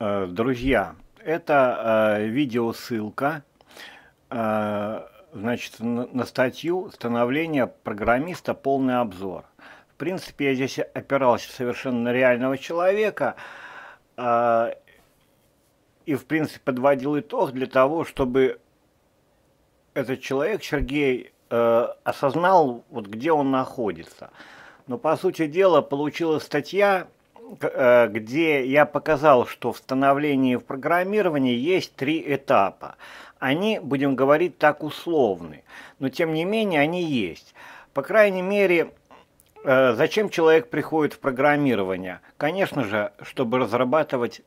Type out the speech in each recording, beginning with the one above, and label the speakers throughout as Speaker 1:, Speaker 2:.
Speaker 1: Э, друзья, это э, видеосылка э, значит, на статью «Становление программиста. Полный обзор». В принципе, я здесь опирался совершенно на реального человека и, в принципе, подводил итог для того, чтобы этот человек, Сергей, осознал, вот где он находится. Но, по сути дела, получилась статья, Э, где я показал, что в становлении в программировании есть три этапа. Они, будем говорить, так условны, но тем не менее они есть. По крайней мере, э, зачем человек приходит в программирование? Конечно же, чтобы разрабатывать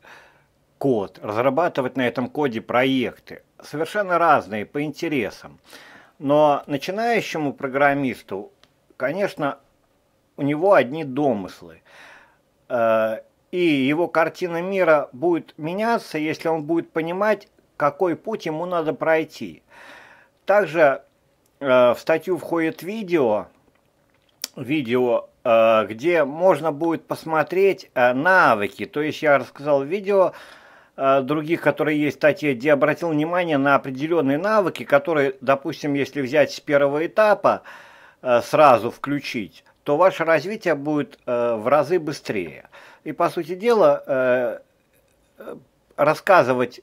Speaker 1: код, разрабатывать на этом коде проекты, совершенно разные по интересам. Но начинающему программисту, конечно, у него одни домыслы. Э, и его картина мира будет меняться, если он будет понимать, какой путь ему надо пройти. Также э, в статью входит видео, видео, э, где можно будет посмотреть навыки. То есть я рассказал видео других, которые есть в статье, где обратил внимание на определенные навыки, которые, допустим, если взять с первого этапа, сразу включить, то ваше развитие будет э, в разы быстрее. И, по сути дела, э, э рассказывать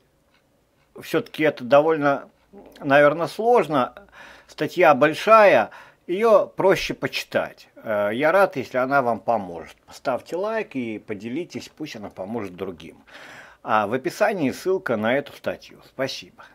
Speaker 1: все-таки это довольно, наверное, сложно. Статья большая, ее проще почитать. Э, я рад, если она вам поможет. Ставьте лайк и поделитесь, пусть она поможет другим. А в описании ссылка на эту статью. Спасибо.